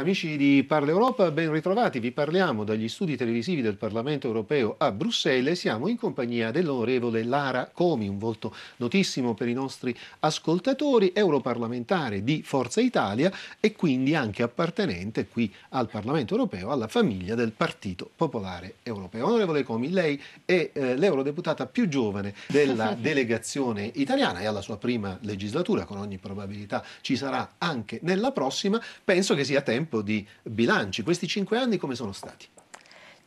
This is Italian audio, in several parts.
Amici di Parla Europa, ben ritrovati. Vi parliamo dagli studi televisivi del Parlamento europeo a Bruxelles. Siamo in compagnia dell'onorevole Lara Comi, un volto notissimo per i nostri ascoltatori, europarlamentare di Forza Italia e quindi anche appartenente qui al Parlamento europeo alla famiglia del Partito Popolare Europeo. Onorevole Comi, lei è eh, l'eurodeputata più giovane della delegazione italiana e alla sua prima legislatura, con ogni probabilità ci sarà anche nella prossima. Penso che sia tempo tempo di bilanci, questi cinque anni come sono stati?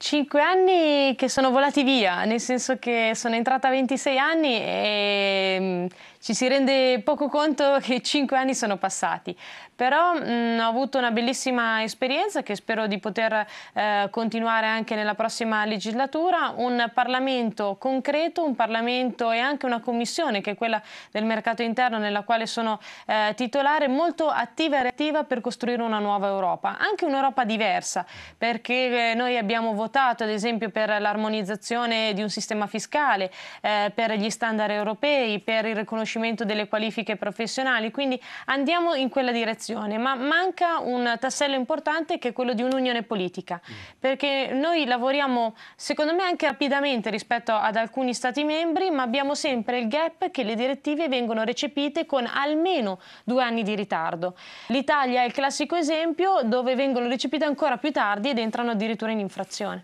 Cinque anni che sono volati via, nel senso che sono entrata a 26 anni e mm, ci si rende poco conto che cinque anni sono passati. Però mh, mm, ho avuto una bellissima esperienza che spero di poter eh, continuare anche nella prossima legislatura, un Parlamento concreto, un Parlamento e anche una commissione che è quella del mercato interno nella quale sono eh, titolare molto attiva e reattiva per costruire una nuova Europa, anche un'Europa diversa, perché eh, noi abbiamo votato votato ad esempio per l'armonizzazione di un sistema fiscale, eh, per gli standard europei, per il riconoscimento delle qualifiche professionali, quindi andiamo in quella direzione, ma manca un tassello importante che è quello di un'unione politica, mm. perché noi lavoriamo secondo me anche rapidamente rispetto ad alcuni Stati membri, ma abbiamo sempre il gap che le direttive vengono recepite con almeno due anni di ritardo. L'Italia è il classico esempio dove vengono recepite ancora più tardi ed entrano addirittura in infrazione.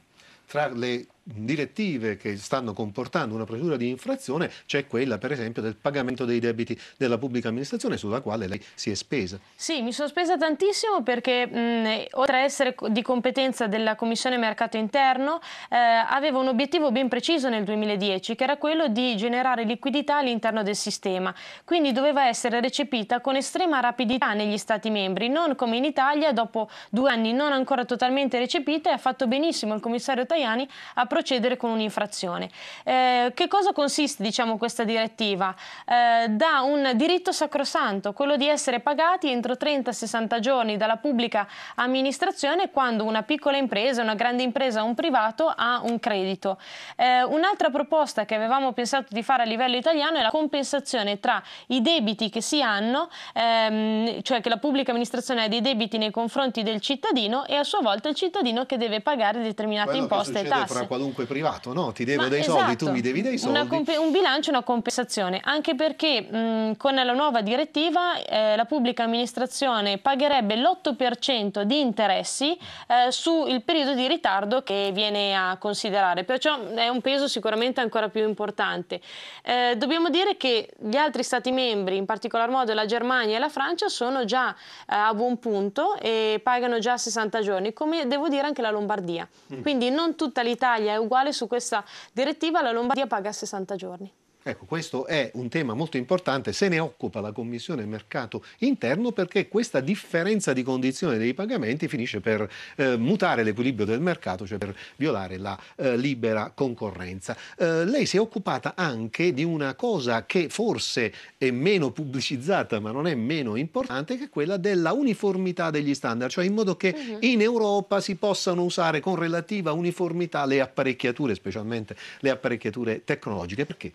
Frankly. direttive che stanno comportando una procedura di infrazione c'è quella per esempio del pagamento dei debiti della pubblica amministrazione sulla quale lei si è spesa. Sì, mi sono spesa tantissimo perché mh, oltre a essere di competenza della Commissione Mercato Interno eh, aveva un obiettivo ben preciso nel 2010 che era quello di generare liquidità all'interno del sistema, quindi doveva essere recepita con estrema rapidità negli Stati membri, non come in Italia dopo due anni non ancora totalmente recepita e ha fatto benissimo il commissario Tajani a procedere con un'infrazione. Eh, che cosa consiste diciamo, questa direttiva? Eh, da un diritto sacrosanto, quello di essere pagati entro 30-60 giorni dalla pubblica amministrazione quando una piccola impresa, una grande impresa o un privato ha un credito. Eh, un'altra proposta che avevamo pensato di fare a livello italiano è la compensazione tra i debiti che si hanno, ehm, cioè che la pubblica amministrazione ha dei debiti nei confronti del cittadino e a sua volta il cittadino che deve pagare determinate Quello imposte e tasse qualunque privato, no? Ti devo Ma dei esatto. soldi, tu esatto. mi devi dei soldi. un bilancio, è una compensazione, anche perché mh, con la nuova direttiva eh, la pubblica amministrazione pagherebbe l'8% di interessi eh, sul periodo di ritardo che viene a considerare, perciò è un peso sicuramente ancora più importante. Eh, dobbiamo dire che gli altri Stati membri, in particolar modo la Germania e la Francia, sono già eh, a buon punto e pagano già 60 giorni, come devo dire anche la Lombardia. Mm. Quindi non tutta l'Italia è uguale su questa direttiva, la Lombardia paga 60 giorni. Ecco, questo è un tema molto importante, se ne occupa la Commissione Mercato Interno perché questa differenza di condizione dei pagamenti finisce per eh, mutare l'equilibrio del mercato, cioè per violare la eh, libera concorrenza. Eh, lei si è occupata anche di una cosa che forse è meno pubblicizzata ma non è meno importante, che è quella della uniformità degli standard, cioè in modo che uh mhm. -huh. in Europa si possano usare con relativa uniformità le apparecchiature, specialmente le apparecchiature tecnologiche. Perché?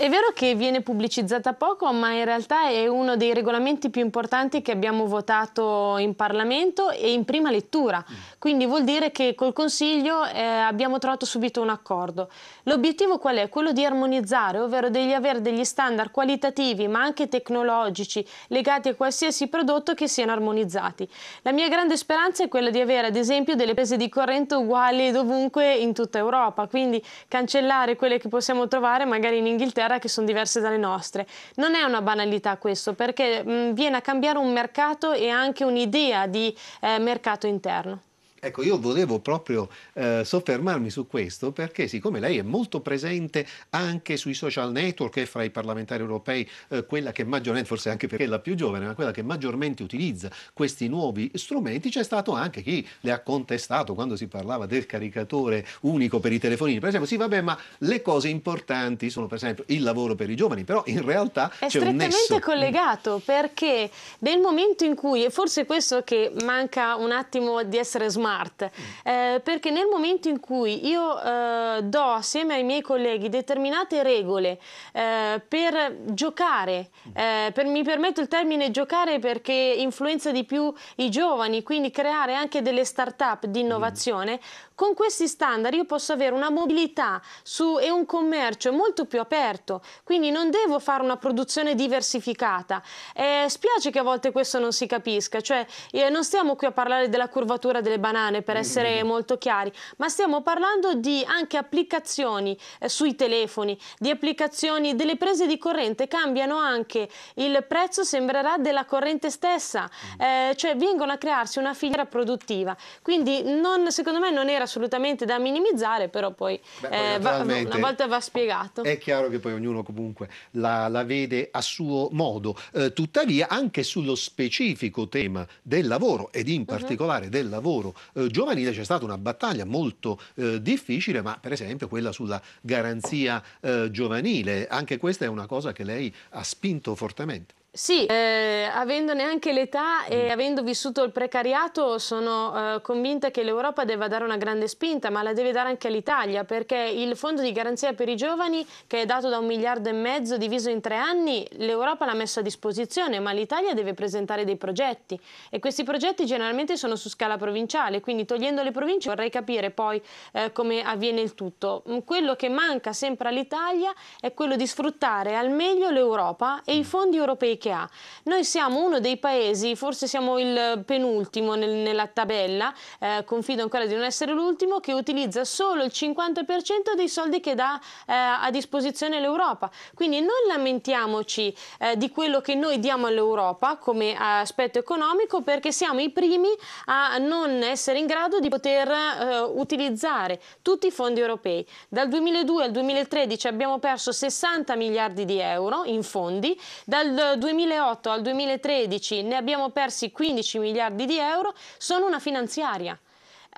È vero che viene pubblicizzata poco, ma in realtà è uno dei regolamenti più importanti che abbiamo votato in Parlamento e in prima lettura. Mm. Quindi vuol dire che col Consiglio eh, abbiamo trovato subito un accordo. L'obiettivo qual è? Quello di armonizzare, ovvero di avere degli standard qualitativi ma anche tecnologici legati a qualsiasi prodotto che siano armonizzati. La mia grande speranza è quella di avere ad esempio delle prese di corrente uguali dovunque in tutta Europa, quindi cancellare quelle che possiamo trovare magari in Inghilterra gara che sono diverse dalle nostre. Non è una banalità questo perché mh, viene a cambiare un mercato e anche un'idea di eh, mercato interno. Ecco, io volevo proprio eh, soffermarmi su questo perché siccome lei è molto presente anche sui social network e fra i parlamentari europei eh, quella che maggiormente, eh, forse anche perché è la più giovane, ma quella che maggiormente utilizza questi nuovi strumenti, c'è stato anche chi le ha contestato quando si parlava del caricatore unico per i telefonini. Per esempio, sì vabbè, ma le cose importanti sono per esempio il lavoro per i giovani, però in realtà è c'è un nesso. È strettamente collegato perché nel momento in cui, e forse questo che manca un attimo di essere smart, smart, mm. eh, perché nel momento in cui io eh, do assieme ai miei colleghi determinate regole eh, per giocare, mm. eh, per, mi permetto il termine giocare perché influenza di più i giovani, quindi creare anche delle start-up di mm. innovazione, mm con questi standard io posso avere una mobilità su, e un commercio molto più aperto, quindi non devo fare una produzione diversificata. Eh, spiace che a volte questo non si capisca, cioè eh, non stiamo qui a parlare della curvatura delle banane per essere mm. molto chiari, ma stiamo parlando di anche applicazioni eh, sui telefoni, di applicazioni delle prese di corrente cambiano anche il prezzo sembrerà della corrente stessa, mm. eh, cioè vengono a crearsi una filiera produttiva. Quindi non, secondo me non era assolutamente da minimizzare, però poi, Beh, eh, va, una volta va spiegato. È chiaro che poi ognuno comunque la, la vede a suo modo, eh, tuttavia anche sullo specifico tema del lavoro ed in mhm. particolare uh -huh. del lavoro eh, giovanile c'è stata una battaglia molto eh, difficile, ma per esempio quella sulla garanzia eh, giovanile, anche questa è una cosa che lei ha spinto fortemente. Sì, eh, avendone anche l'età e mm. avendo vissuto il precariato sono eh, convinta che l'Europa debba dare una grande spinta, ma la deve dare anche all'Italia, perché il fondo di garanzia per i giovani, che è dato da un miliardo e mezzo diviso in tre anni, l'Europa l'ha messo a disposizione, ma l'Italia deve presentare dei progetti e questi progetti generalmente sono su scala provinciale, quindi togliendo le province vorrei capire poi eh, come avviene il tutto. Mm, quello che manca sempre all'Italia è quello di sfruttare al meglio l'Europa e i mm. fondi europei che che ha. Noi siamo uno dei paesi, forse siamo il penultimo nel, nella tabella, eh, confido ancora di non essere l'ultimo, che utilizza solo il 50% dei soldi che dà eh, a disposizione l'Europa. Quindi non lamentiamoci eh, di quello che noi diamo all'Europa come aspetto economico perché siamo i primi a non essere in grado di poter eh, utilizzare tutti i fondi europei. Dal 2002 al 2013 abbiamo perso 60 miliardi di euro in fondi, dal 2013 2008 al 2013 ne abbiamo persi 15 miliardi di euro, sono una finanziaria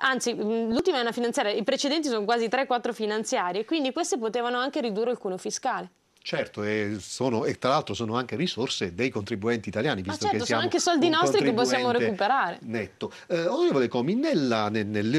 anzi l'ultima è una finanziaria, i precedenti sono quasi 3-4 finanziarie, quindi queste potevano anche ridurre il cuneo fiscale. Certo, e, sono, e, tra l'altro sono anche risorse dei contribuenti italiani, visto ah, certo, che siamo sono anche soldi nostri che possiamo recuperare. Netto. Eh, onorevole Comi, nella,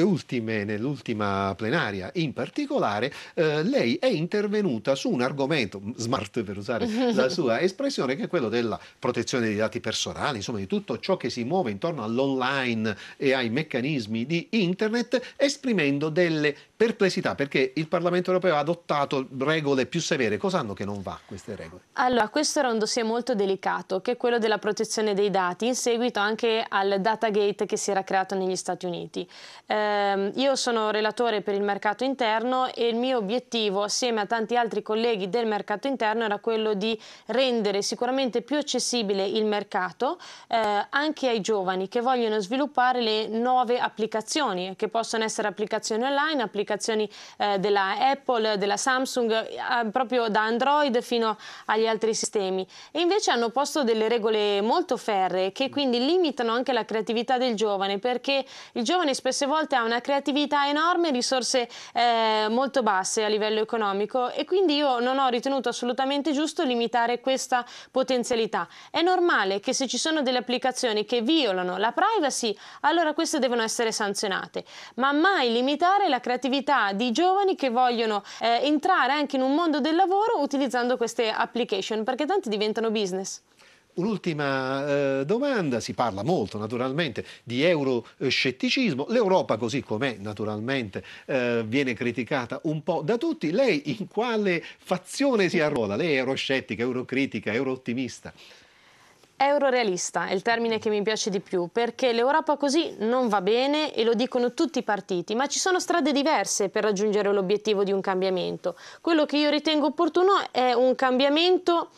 ultime, nell'ultima plenaria in particolare, eh, lei è intervenuta su un argomento, smart per usare la sua espressione, che è quello della protezione dei dati personali, insomma di tutto ciò che si muove intorno all'online e ai meccanismi di internet, esprimendo delle perplessità perché il Parlamento europeo ha adottato regole più severe. Cos'hanno che non va queste regole? Allora, questo era un dossier molto delicato, che è quello della protezione dei dati, in seguito anche al datagate che si era creato negli Stati Uniti. Eh, io sono relatore per il mercato interno e il mio obiettivo, assieme a tanti altri colleghi del mercato interno, era quello di rendere sicuramente più accessibile il mercato eh, anche ai giovani che vogliono sviluppare le nuove applicazioni, che possono essere applicazioni online, applicazioni applicazioni eh, della Apple, della Samsung, eh, proprio da Android fino agli altri sistemi. E invece hanno posto delle regole molto ferree che quindi limitano anche la creatività del giovane perché il giovane spesse volte ha una creatività enorme, e risorse eh, molto basse a livello economico e quindi io non ho ritenuto assolutamente giusto limitare questa potenzialità. È normale che se ci sono delle applicazioni che violano la privacy, allora queste devono essere sanzionate, ma mai limitare la creatività quantità di giovani che vogliono eh, entrare anche in un mondo del lavoro utilizzando queste application, perché tanti diventano business. Un'ultima eh, domanda, si parla molto naturalmente di euroscetticismo, l'Europa così com'è naturalmente eh, viene criticata un po' da tutti, lei in quale fazione si arruola? Lei è euroscettica, eurocritica, euroottimista? Eurorealista è il termine che mi piace di più, perché l'Europa così non va bene e lo dicono tutti i partiti, ma ci sono strade diverse per raggiungere l'obiettivo di un cambiamento. Quello che io ritengo opportuno è un cambiamento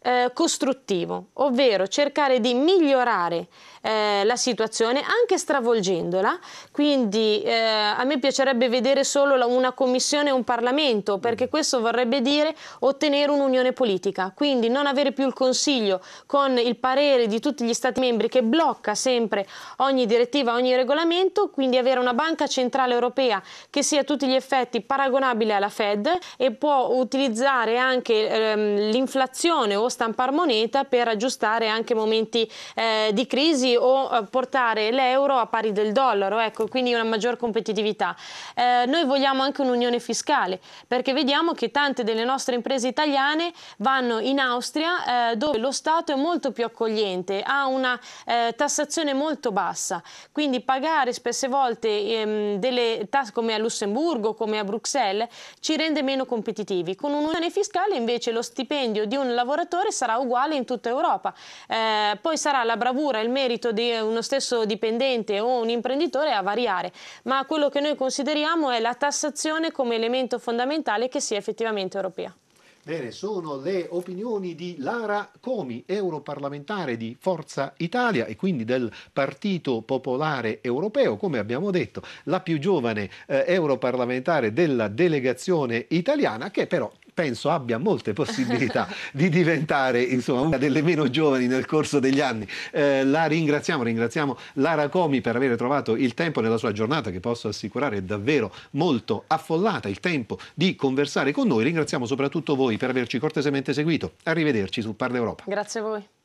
eh, costruttivo, ovvero cercare di migliorare eh, la situazione, anche stravolgendola. Quindi eh, a me piacerebbe vedere solo la, una commissione e un Parlamento, perché mm. questo vorrebbe dire ottenere un'unione politica. Quindi non avere più il Consiglio con il parere di tutti gli Stati membri che blocca sempre ogni direttiva, ogni regolamento, quindi avere una banca centrale europea che sia a tutti gli effetti paragonabile alla Fed e può utilizzare anche ehm, l'inflazione o stampar moneta per aggiustare anche momenti eh, di crisi o, eh, portare l'euro a pari del dollaro, ecco, quindi una maggior competitività. Eh, noi vogliamo anche un'unione fiscale, perché vediamo che tante delle nostre imprese italiane vanno in Austria eh, dove lo Stato è molto più accogliente, ha una eh, tassazione molto bassa, quindi pagare spesse volte ehm, delle tasse come a Lussemburgo, come a Bruxelles, ci rende meno competitivi. Con un'unione fiscale invece lo stipendio di un lavoratore sarà uguale in tutta Europa, eh, poi sarà la bravura, il merito diritto di eh, uno stesso dipendente o un imprenditore a variare, ma quello che noi consideriamo è la tassazione come elemento fondamentale che sia effettivamente europea. Bene, sono le opinioni di Lara Comi, europarlamentare di Forza Italia e quindi del Partito Popolare Europeo, come abbiamo detto, la più giovane eh, europarlamentare della delegazione italiana che però penso abbia molte possibilità di diventare insomma, una delle meno giovani nel corso degli anni. Eh, la ringraziamo, ringraziamo Lara Comi per aver trovato il tempo nella sua giornata che posso assicurare è davvero molto affollata, il tempo di conversare con noi. Ringraziamo soprattutto voi per averci cortesemente seguito. Arrivederci su Parla Europa. Grazie a voi.